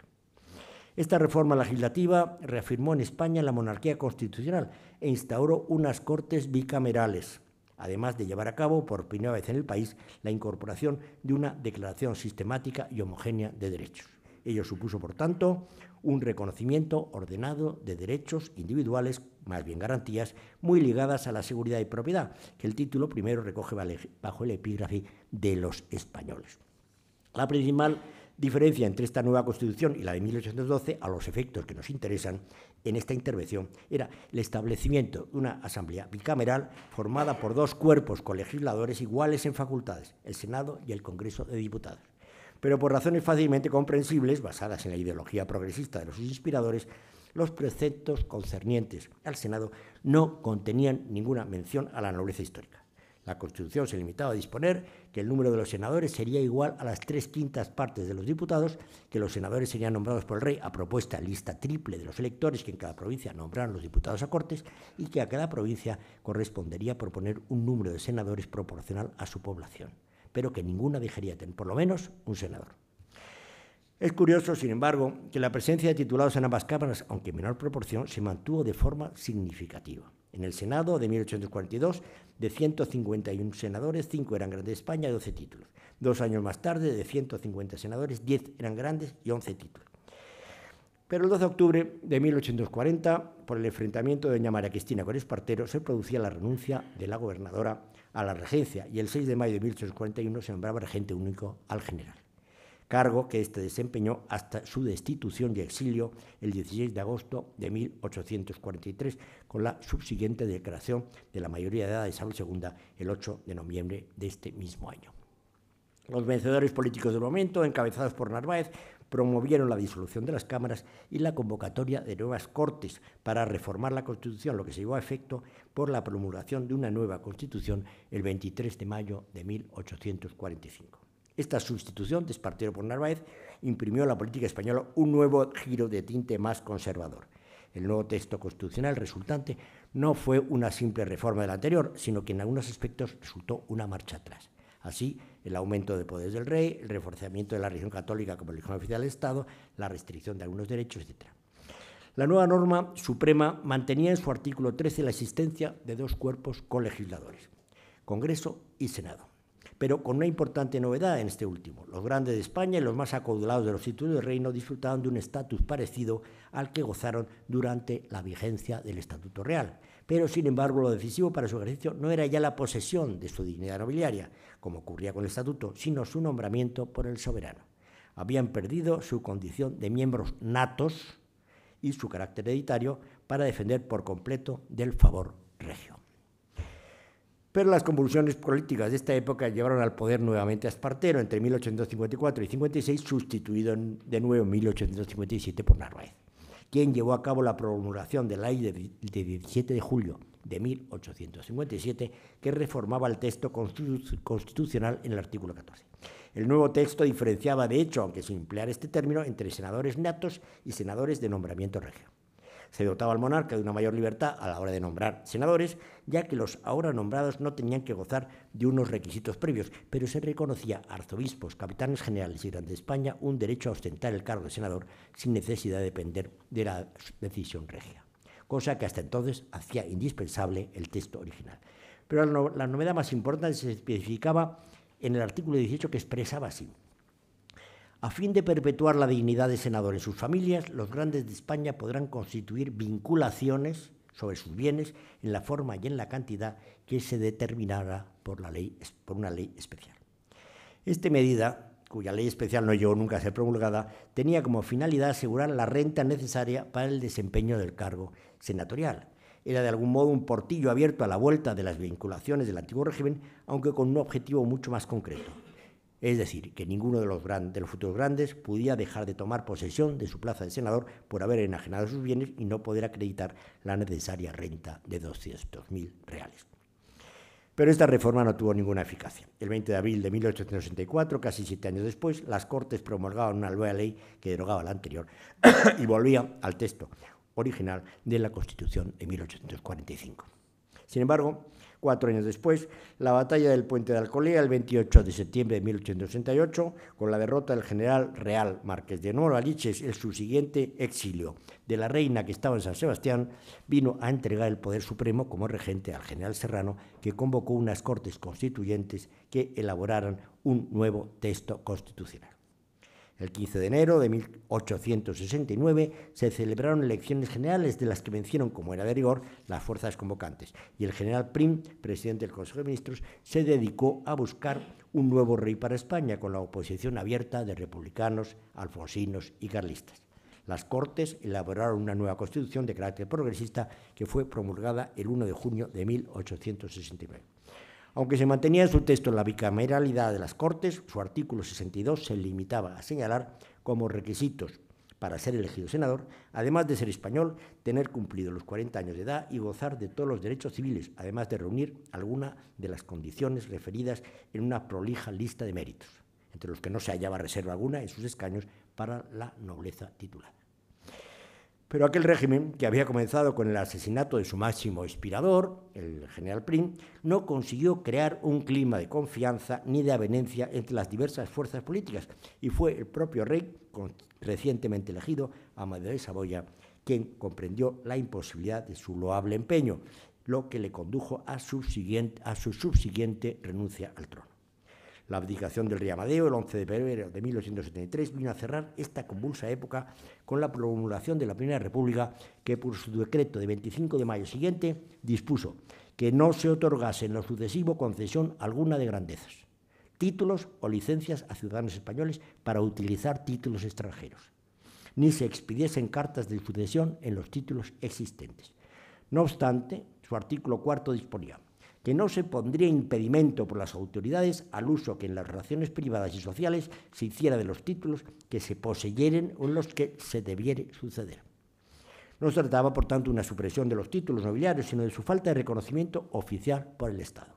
Esta reforma legislativa reafirmó en España la monarquía constitucional e instauró unas cortes bicamerales además de llevar a cabo por primera vez en el país la incorporación de una declaración sistemática y homogénea de derechos. Ello supuso, por tanto, un reconocimiento ordenado de derechos individuales, más bien garantías, muy ligadas a la seguridad y propiedad, que el título primero recoge bajo el epígrafe de los españoles. La principal diferencia entre esta nueva Constitución y la de 1812, a los efectos que nos interesan, en esta intervención era el establecimiento de una asamblea bicameral formada por dos cuerpos colegisladores iguales en facultades, el Senado y el Congreso de Diputados. Pero por razones fácilmente comprensibles, basadas en la ideología progresista de sus inspiradores, los preceptos concernientes al Senado no contenían ninguna mención a la nobleza histórica. La Constitución se limitaba a disponer que el número de los senadores sería igual a las tres quintas partes de los diputados, que los senadores serían nombrados por el rey a propuesta lista triple de los electores que en cada provincia nombraran los diputados a cortes y que a cada provincia correspondería proponer un número de senadores proporcional a su población, pero que ninguna dejaría tener por lo menos un senador. Es curioso, sin embargo, que la presencia de titulados en ambas cámaras, aunque en menor proporción, se mantuvo de forma significativa en el Senado de 1842, de 151 senadores, 5 eran grandes de España, y 12 títulos. Dos años más tarde, de 150 senadores, 10 eran grandes y 11 títulos. Pero el 12 de octubre de 1840, por el enfrentamiento de doña María Cristina con Espartero, se producía la renuncia de la gobernadora a la regencia y el 6 de mayo de 1841 se nombraba regente único al general cargo que este desempeñó hasta su destitución y exilio el 16 de agosto de 1843, con la subsiguiente declaración de la mayoría de edad de Isabel II el 8 de noviembre de este mismo año. Los vencedores políticos del momento, encabezados por Narváez, promovieron la disolución de las cámaras y la convocatoria de nuevas cortes para reformar la Constitución, lo que se llevó a efecto por la promulgación de una nueva Constitución el 23 de mayo de 1845. Esta sustitución de Espartero por Narváez imprimió a la política española un nuevo giro de tinte más conservador. El nuevo texto constitucional resultante no fue una simple reforma del anterior, sino que en algunos aspectos resultó una marcha atrás. Así, el aumento de poderes del rey, el reforzamiento de la religión católica como religión oficial del Estado, la restricción de algunos derechos, etc. La nueva norma suprema mantenía en su artículo 13 la existencia de dos cuerpos colegisladores, Congreso y Senado pero con una importante novedad en este último. Los grandes de España y los más acaudalados de los títulos del reino disfrutaban de un estatus parecido al que gozaron durante la vigencia del Estatuto Real. Pero, sin embargo, lo decisivo para su ejercicio no era ya la posesión de su dignidad nobiliaria, como ocurría con el Estatuto, sino su nombramiento por el soberano. Habían perdido su condición de miembros natos y su carácter hereditario para defender por completo del favor regio las convulsiones políticas de esta época llevaron al poder nuevamente a Espartero entre 1854 y 56, sustituido de nuevo en 1857 por Narváez, quien llevó a cabo la promulgación de la ley de 17 de julio de 1857 que reformaba el texto constitucional en el artículo 14. El nuevo texto diferenciaba, de hecho, aunque sin emplear este término, entre senadores natos y senadores de nombramiento regio. Se dotaba al monarca de una mayor libertad a la hora de nombrar senadores, ya que los ahora nombrados no tenían que gozar de unos requisitos previos, pero se reconocía a arzobispos, capitanes generales y grandes de España un derecho a ostentar el cargo de senador sin necesidad de depender de la decisión regia, cosa que hasta entonces hacía indispensable el texto original. Pero la novedad más importante se especificaba en el artículo 18 que expresaba así. A fin de perpetuar la dignidad de senador en sus familias, los grandes de España podrán constituir vinculaciones sobre sus bienes en la forma y en la cantidad que se determinara por una ley especial. Esta medida, cuya ley especial no llegó nunca a ser promulgada, tenía como finalidad asegurar la renta necesaria para el desempeño del cargo senatorial. Era de algún modo un portillo abierto a la vuelta de las vinculaciones del antiguo régimen, aunque con un objetivo mucho más concreto, es decir, que ninguno de los, de los futuros grandes podía dejar de tomar posesión de su plaza de senador por haber enajenado sus bienes y no poder acreditar la necesaria renta de 200.000 reales. Pero esta reforma no tuvo ninguna eficacia. El 20 de abril de 1864, casi siete años después, las Cortes promulgaban una nueva ley que derogaba la anterior y volvía al texto original de la Constitución de 1845. Sin embargo, Cuatro años después, la batalla del Puente de Alcolea, el 28 de septiembre de 1888, con la derrota del general real Márquez de Aliches, el subsiguiente exilio de la reina que estaba en San Sebastián, vino a entregar el poder supremo como regente al general Serrano, que convocó unas cortes constituyentes que elaboraran un nuevo texto constitucional. El 15 de enero de 1869 se celebraron elecciones generales de las que vencieron, como era de rigor, las fuerzas convocantes y el general Prim, presidente del Consejo de Ministros, se dedicó a buscar un nuevo rey para España con la oposición abierta de republicanos, alfonsinos y carlistas. Las Cortes elaboraron una nueva constitución de carácter progresista que fue promulgada el 1 de junio de 1869. Aunque se mantenía en su texto la bicameralidad de las Cortes, su artículo 62 se limitaba a señalar como requisitos para ser elegido senador, además de ser español, tener cumplido los 40 años de edad y gozar de todos los derechos civiles, además de reunir alguna de las condiciones referidas en una prolija lista de méritos, entre los que no se hallaba reserva alguna en sus escaños para la nobleza titular. Pero aquel régimen, que había comenzado con el asesinato de su máximo inspirador, el general Prim, no consiguió crear un clima de confianza ni de avenencia entre las diversas fuerzas políticas, y fue el propio rey, recientemente elegido, Amadeo de Saboya, quien comprendió la imposibilidad de su loable empeño, lo que le condujo a, a su subsiguiente renuncia al trono la abdicación del rey Amadeo, el 11 de febrero de 1873, vino a cerrar esta convulsa época con la promulgación de la Primera República, que por su decreto de 25 de mayo siguiente dispuso que no se otorgase en lo sucesivo concesión alguna de grandezas, títulos o licencias a ciudadanos españoles para utilizar títulos extranjeros, ni se expidiesen cartas de sucesión en los títulos existentes. No obstante, su artículo cuarto disponía que no se pondría impedimento por las autoridades al uso que en las relaciones privadas y sociales se hiciera de los títulos que se poseyeren o en los que se debiere suceder. No se trataba, por tanto, una supresión de los títulos nobiliarios, sino de su falta de reconocimiento oficial por el Estado.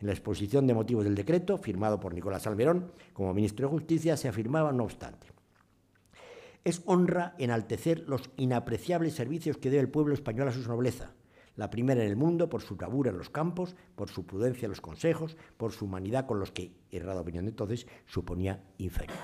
En la exposición de motivos del decreto, firmado por Nicolás Alberón como ministro de Justicia, se afirmaba, no obstante, es honra enaltecer los inapreciables servicios que debe el pueblo español a su nobleza, la primera en el mundo por su bravura en los campos, por su prudencia en los consejos, por su humanidad con los que, errada opinión de entonces, suponía inferiores.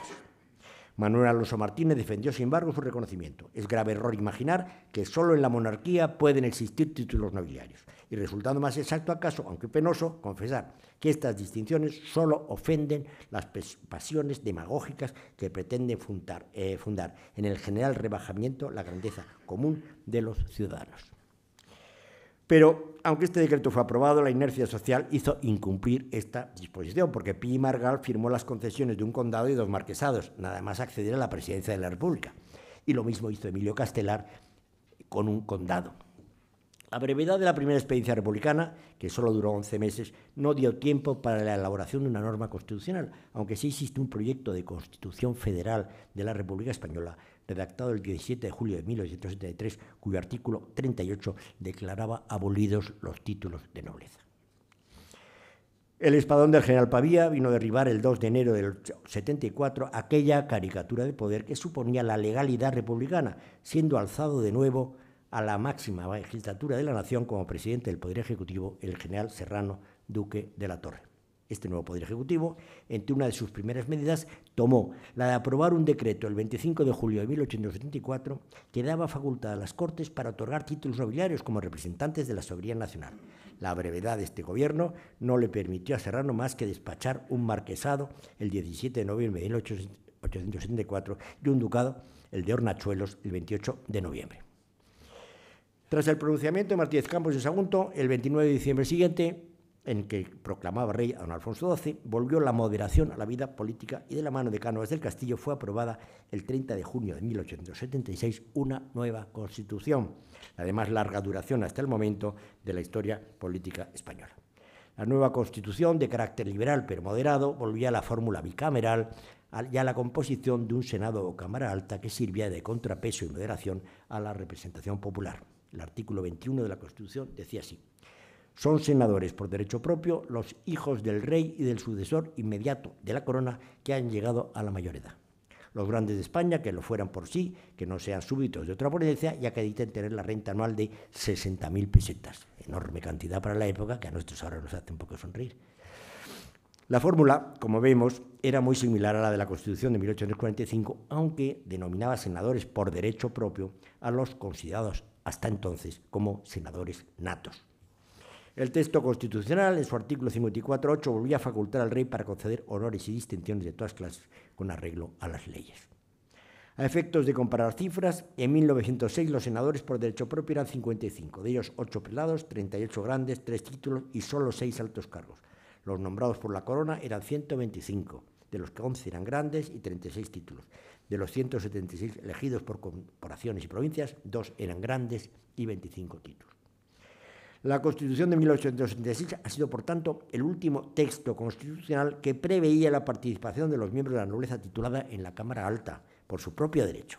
Manuel Alonso Martínez defendió, sin embargo, su reconocimiento. Es grave error imaginar que solo en la monarquía pueden existir títulos nobiliarios. Y resultando más exacto acaso, aunque penoso, confesar que estas distinciones solo ofenden las pasiones demagógicas que pretenden fundar, eh, fundar en el general rebajamiento la grandeza común de los ciudadanos. Pero aunque este decreto fue aprobado, la inercia social hizo incumplir esta disposición, porque Pi Margal firmó las concesiones de un condado y dos marquesados, nada más acceder a la presidencia de la República. Y lo mismo hizo Emilio Castelar con un condado. La brevedad de la primera experiencia republicana, que solo duró 11 meses, no dio tiempo para la elaboración de una norma constitucional, aunque sí existe un proyecto de Constitución Federal de la República Española, redactado el 17 de julio de 1873, cuyo artículo 38 declaraba abolidos los títulos de nobleza. El espadón del general Pavía vino a derribar el 2 de enero del 74 aquella caricatura de poder que suponía la legalidad republicana, siendo alzado de nuevo a la máxima magistratura de la Nación como presidente del Poder Ejecutivo, el general Serrano Duque de la Torre. Este nuevo Poder Ejecutivo, entre una de sus primeras medidas, tomó la de aprobar un decreto el 25 de julio de 1874 que daba facultad a las Cortes para otorgar títulos nobiliarios como representantes de la soberanía nacional. La brevedad de este gobierno no le permitió a Serrano más que despachar un marquesado el 17 de noviembre de 1874 y un ducado, el de Hornachuelos, el 28 de noviembre. Tras el pronunciamiento de Martínez Campos de Sagunto, el 29 de diciembre siguiente, en que proclamaba rey a don Alfonso XII, volvió la moderación a la vida política y de la mano de Cánovas del Castillo fue aprobada el 30 de junio de 1876 una nueva constitución, la más larga duración hasta el momento de la historia política española. La nueva constitución, de carácter liberal pero moderado, volvía a la fórmula bicameral y a la composición de un Senado o Cámara Alta que sirvía de contrapeso y moderación a la representación popular. El artículo 21 de la Constitución decía así. Son senadores por derecho propio los hijos del rey y del sucesor inmediato de la corona que han llegado a la mayor edad. Los grandes de España, que lo fueran por sí, que no sean súbditos de otra potencia ya que editen tener la renta anual de 60.000 pesetas. Enorme cantidad para la época que a nuestros ahora nos hace un poco sonreír. La fórmula, como vemos, era muy similar a la de la Constitución de 1845, aunque denominaba senadores por derecho propio a los considerados hasta entonces como senadores natos. El texto constitucional, en su artículo 54.8, volvía a facultar al rey para conceder honores y distinciones de todas clases con arreglo a las leyes. A efectos de comparar cifras, en 1906 los senadores por derecho propio eran 55, de ellos 8 prelados, 38 grandes, 3 títulos y solo 6 altos cargos. Los nombrados por la corona eran 125, de los que 11 eran grandes y 36 títulos. De los 176 elegidos por corporaciones y provincias, dos eran grandes y 25 títulos. La Constitución de 1876 ha sido, por tanto, el último texto constitucional que preveía la participación de los miembros de la nobleza titulada en la Cámara Alta, por su propio derecho.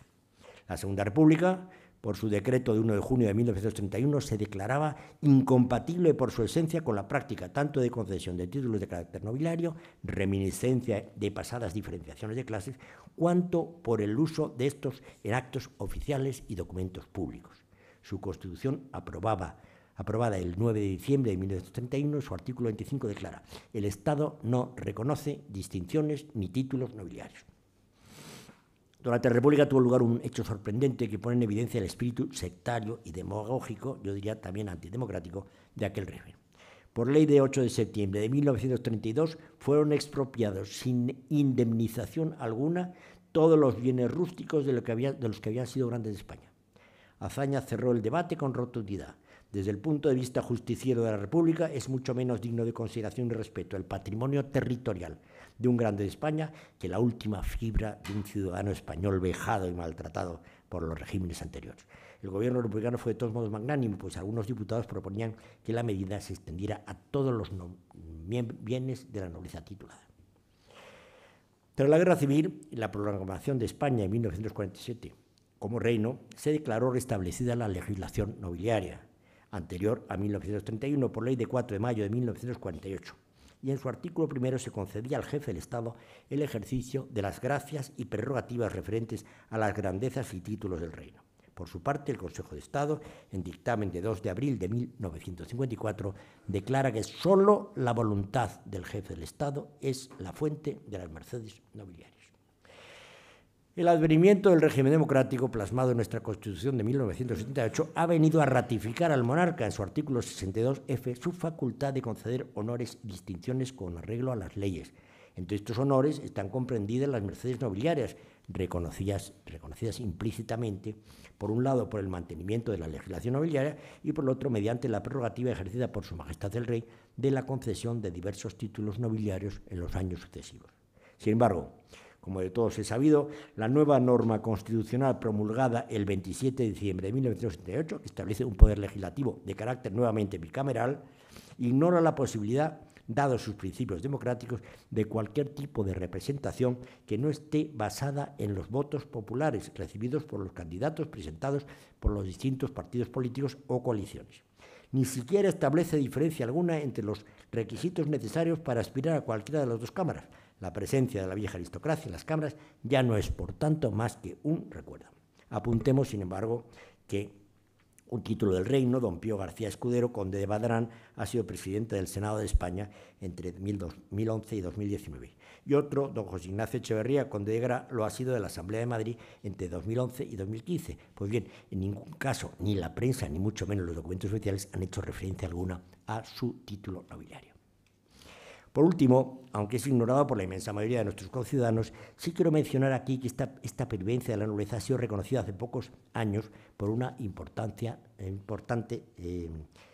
La Segunda República, por su decreto de 1 de junio de 1931, se declaraba incompatible por su esencia con la práctica tanto de concesión de títulos de carácter nobiliario, reminiscencia de pasadas diferenciaciones de clases, cuanto por el uso de estos en actos oficiales y documentos públicos. Su constitución aprobaba, aprobada el 9 de diciembre de 1931, su artículo 25 declara, el Estado no reconoce distinciones ni títulos nobiliarios. Durante la República tuvo lugar un hecho sorprendente que pone en evidencia el espíritu sectario y demagógico, yo diría también antidemocrático, de aquel régimen por ley de 8 de septiembre de 1932, fueron expropiados sin indemnización alguna todos los bienes rústicos de, los que habían sido grandes de España. Azaña cerró el debate con rotundidad. Desde el punto de vista justiciero de la República, es mucho menos digno de consideración y respeto el patrimonio territorial de un grande de España que la última fibra de un ciudadano español vejado y maltratado por los regímenes anteriores. El gobierno republicano fue de todos modos magnánimo, pues algunos diputados proponían que la medida se extendiera a todos los bienes de la nobleza titulada. Tras la guerra civil, y la programación de España en 1947 como reino, se declaró restablecida la legislación nobiliaria, anterior a 1931 por ley de 4 de mayo de 1948 y en su artículo primero se concedía al jefe del Estado el ejercicio de las gracias y prerrogativas referentes a las grandezas y títulos del reino. Por su parte, el Consejo de Estado, en dictamen de 2 de abril de 1954, declara que solo la voluntad del jefe del Estado es la fuente de las mercedes nobiliarias. El advenimiento del régimen democrático plasmado en nuestra Constitución de 1978 ha venido a ratificar al monarca en su artículo 62F su facultad de conceder honores y distinciones con arreglo a las leyes, entre estos honores están comprendidas las mercedes nobiliarias, reconocidas, implícitamente, por un lado por el mantenimiento de la legislación nobiliaria y por otro mediante la prerrogativa ejercida por Su Majestad el Rey de la concesión de diversos títulos nobiliarios en los años sucesivos. Sin embargo, como de todos he sabido, la nueva norma constitucional promulgada el 27 de diciembre de 1978, que establece un poder legislativo de carácter nuevamente bicameral, ignora la posibilidad dado sus principios democráticos, de cualquier tipo de representación que no esté basada en los votos populares recibidos por los candidatos presentados por los distintos partidos políticos o coaliciones. Ni siquiera establece diferencia alguna entre los requisitos necesarios para aspirar a cualquiera de las dos cámaras. La presencia de la vieja aristocracia en las cámaras ya no es, por tanto, más que un recuerdo. Apuntemos, sin embargo, que un título del reino, don Pío García Escudero, conde de Badrán, ha sido presidente del Senado de España entre 2011 y 2019. Y otro, don José Ignacio Echeverría, conde de Gra, lo ha sido de la Asamblea de Madrid entre 2011 y 2015. Pues bien, en ningún caso, ni la prensa, ni mucho menos los documentos oficiales han hecho referencia alguna a su título nobiliario. Por último, aunque es ignorado por la inmensa mayoría de nuestros conciudadanos, sí quiero mencionar aquí que esta, esta pervivencia de la nobleza ha sido reconocida hace pocos años por una eh, importante eh,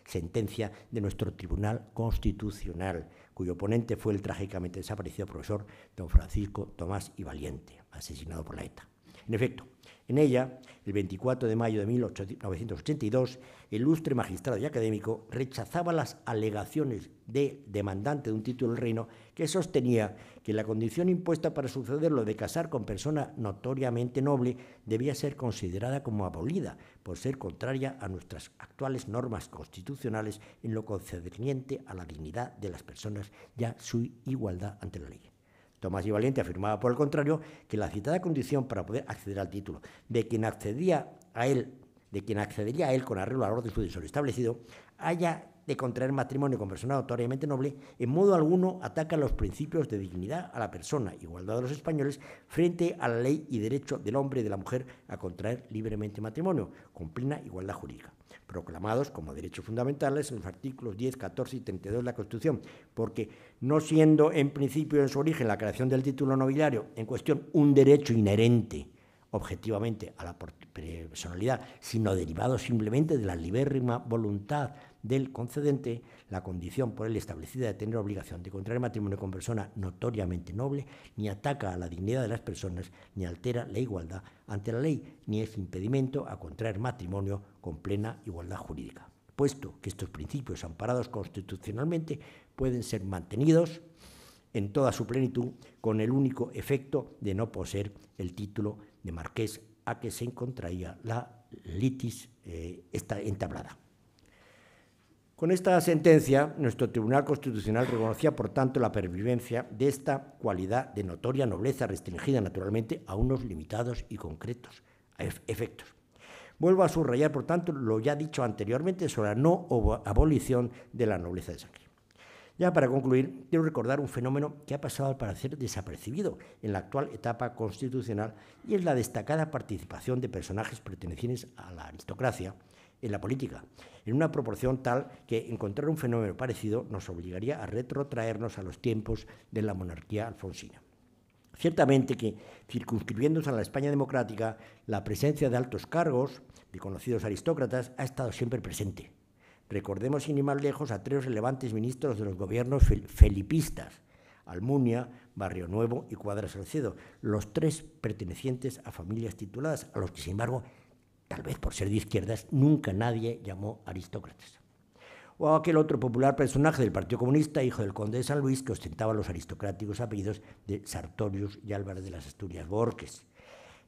sentencia de nuestro Tribunal Constitucional, cuyo oponente fue el trágicamente desaparecido profesor don Francisco Tomás y Valiente, asesinado por la ETA. En efecto, en ella, el 24 de mayo de 1982, el ilustre magistrado y académico rechazaba las alegaciones de demandante de un título del reino que sostenía que la condición impuesta para sucederlo de casar con persona notoriamente noble debía ser considerada como abolida por ser contraria a nuestras actuales normas constitucionales en lo concerniente a la dignidad de las personas y a su igualdad ante la ley. Tomás y Valiente afirmaba, por el contrario, que la citada condición para poder acceder al título de quien accedía a él, de quien accedería a él con arreglo al orden judicial establecido, haya de contraer matrimonio con persona notoriamente noble, en modo alguno ataca los principios de dignidad a la persona, igualdad de los españoles, frente a la ley y derecho del hombre y de la mujer a contraer libremente matrimonio, con plena igualdad jurídica proclamados como derechos fundamentales en los artículos 10, 14 y 32 de la Constitución, porque no siendo en principio en su origen la creación del título nobiliario en cuestión un derecho inherente objetivamente a la personalidad, sino derivado simplemente de la libérrima voluntad del concedente la condición por él establecida de tener obligación de contraer matrimonio con persona notoriamente noble, ni ataca a la dignidad de las personas, ni altera la igualdad ante la ley, ni es impedimento a contraer matrimonio con plena igualdad jurídica. Puesto que estos principios amparados constitucionalmente pueden ser mantenidos en toda su plenitud con el único efecto de no poseer el título de marqués a que se encontraría la litis eh, entablada. Con esta sentencia, nuestro Tribunal Constitucional reconocía, por tanto, la pervivencia de esta cualidad de notoria nobleza restringida, naturalmente, a unos limitados y concretos efectos. Vuelvo a subrayar, por tanto, lo ya dicho anteriormente sobre la no abolición de la nobleza de sangre. Ya para concluir, quiero recordar un fenómeno que ha pasado al parecer desapercibido en la actual etapa constitucional y es la destacada participación de personajes pertenecientes a la aristocracia, en la política, en una proporción tal que encontrar un fenómeno parecido nos obligaría a retrotraernos a los tiempos de la monarquía alfonsina. Ciertamente que, circunscribiéndose a la España democrática, la presencia de altos cargos, de conocidos aristócratas, ha estado siempre presente. Recordemos sin ir más lejos a tres relevantes ministros de los gobiernos felipistas, Almunia, Barrio Nuevo y Cuadras Salcedo, los tres pertenecientes a familias tituladas, a los que sin embargo tal vez por ser de izquierdas, nunca nadie llamó aristócratas. O aquel otro popular personaje del Partido Comunista, hijo del conde de San Luis, que ostentaba los aristocráticos apellidos de Sartorius y Álvarez de las Asturias Borges.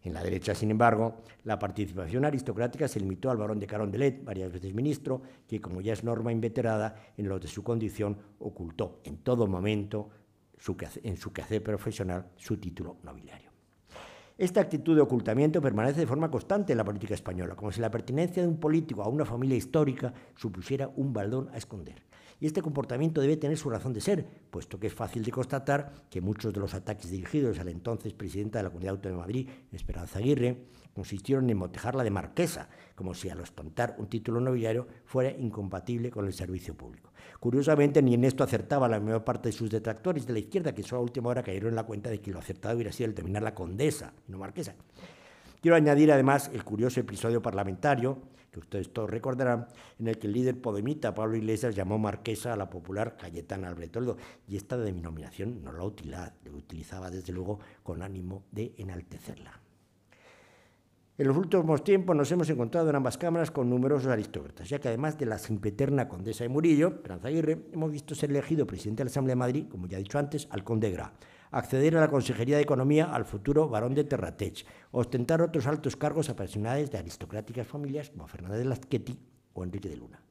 En la derecha, sin embargo, la participación aristocrática se limitó al barón de Carondelet, varias veces ministro, que, como ya es norma inveterada, en lo de su condición ocultó en todo momento en su quehacer profesional su título nobiliario. Esta actitud de ocultamiento permanece de forma constante en la política española, como si la pertinencia de un político a una familia histórica supusiera un baldón a esconder y este comportamiento debe tener su razón de ser, puesto que es fácil de constatar que muchos de los ataques dirigidos a la entonces presidenta de la Comunidad Autónoma de Madrid, Esperanza Aguirre, consistieron en motejarla de marquesa, como si al ostentar un título nobiliario fuera incompatible con el servicio público. Curiosamente, ni en esto acertaba la mayor parte de sus detractores de la izquierda, que solo a última hora cayeron en la cuenta de que lo acertado hubiera sido el terminar la condesa, no marquesa. Quiero añadir además el curioso episodio parlamentario, que ustedes todos recordarán, en el que el líder podemita Pablo Iglesias llamó marquesa a la popular Cayetana Albretoldo, y esta denominación no la utilizaba, desde luego con ánimo de enaltecerla. En los últimos tiempos nos hemos encontrado en ambas cámaras con numerosos aristócratas, ya que además de la simpeterna condesa de Murillo, Franza Aguirre, hemos visto ser elegido presidente de la Asamblea de Madrid, como ya he dicho antes, al conde acceder a la Consejería de Economía al futuro barón de Terratech, ostentar otros altos cargos a de aristocráticas familias como Fernández de Lazqueti o Enrique de Luna.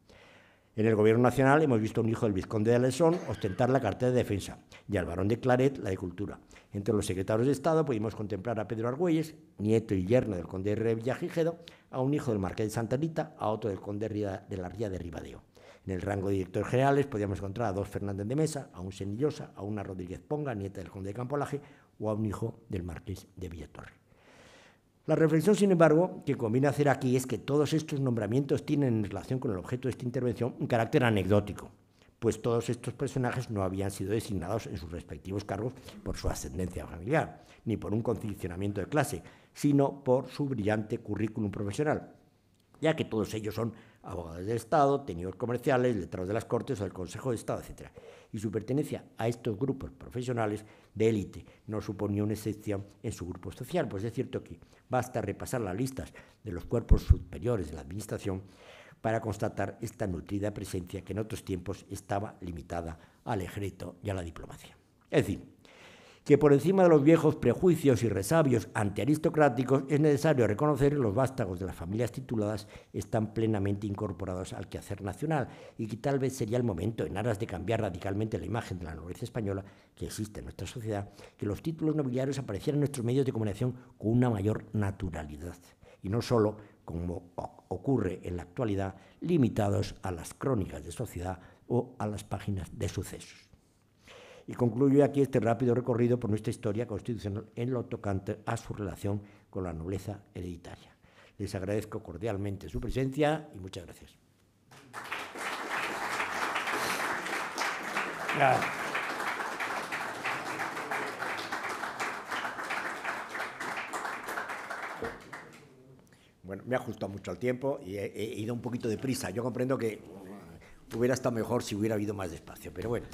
En el Gobierno Nacional hemos visto un hijo del vizconde de Alessón ostentar la cartera de Defensa y al barón de Claret la de Cultura. Entre los secretarios de Estado pudimos contemplar a Pedro Argüelles, nieto y yerno del conde de Revillagigedo, a un hijo del marqués de Santa Rita, a otro del conde de la Ría de Ribadeo. En el rango de directores generales podíamos encontrar a dos Fernández de Mesa, a un Senillosa, a una Rodríguez Ponga, nieta del conde de Campolaje, o a un hijo del marqués de Villatorre. La reflexión, sin embargo, que conviene hacer aquí es que todos estos nombramientos tienen en relación con el objeto de esta intervención un carácter anecdótico, pues todos estos personajes no habían sido designados en sus respectivos cargos por su ascendencia familiar, ni por un condicionamiento de clase, sino por su brillante currículum profesional, ya que todos ellos son abogados del Estado, tenidos comerciales, letrados de las Cortes o del Consejo de Estado, etc. Y su pertenencia a estos grupos profesionales de élite no suponía una excepción en su grupo social, pues es cierto que basta repasar las listas de los cuerpos superiores de la Administración para constatar esta nutrida presencia que en otros tiempos estaba limitada al ejército y a la diplomacia. Es decir, que por encima de los viejos prejuicios y resabios antiaristocráticos es necesario reconocer que los vástagos de las familias tituladas están plenamente incorporados al quehacer nacional y que tal vez sería el momento, en aras de cambiar radicalmente la imagen de la nobleza española que existe en nuestra sociedad, que los títulos nobiliarios aparecieran en nuestros medios de comunicación con una mayor naturalidad y no solo, como ocurre en la actualidad, limitados a las crónicas de sociedad o a las páginas de sucesos. Y concluyo aquí este rápido recorrido por nuestra historia constitucional en lo tocante a su relación con la nobleza hereditaria. Les agradezco cordialmente su presencia y muchas gracias. Bueno, me ha ajustado mucho al tiempo y he, ido un poquito de prisa. Yo comprendo que hubiera estado mejor si hubiera habido más despacio, pero bueno.